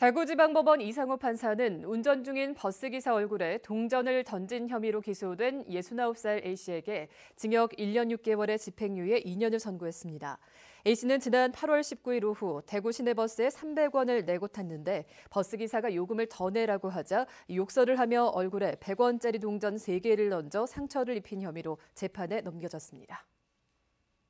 대구지방법원 이상호 판사는 운전 중인 버스기사 얼굴에 동전을 던진 혐의로 기소된 69살 A씨에게 징역 1년 6개월의 집행유예 2년을 선고했습니다. A씨는 지난 8월 19일 오후 대구 시내버스에 300원을 내고 탔는데 버스기사가 요금을 더 내라고 하자 욕설을 하며 얼굴에 100원짜리 동전 3개를 던져 상처를 입힌 혐의로 재판에 넘겨졌습니다.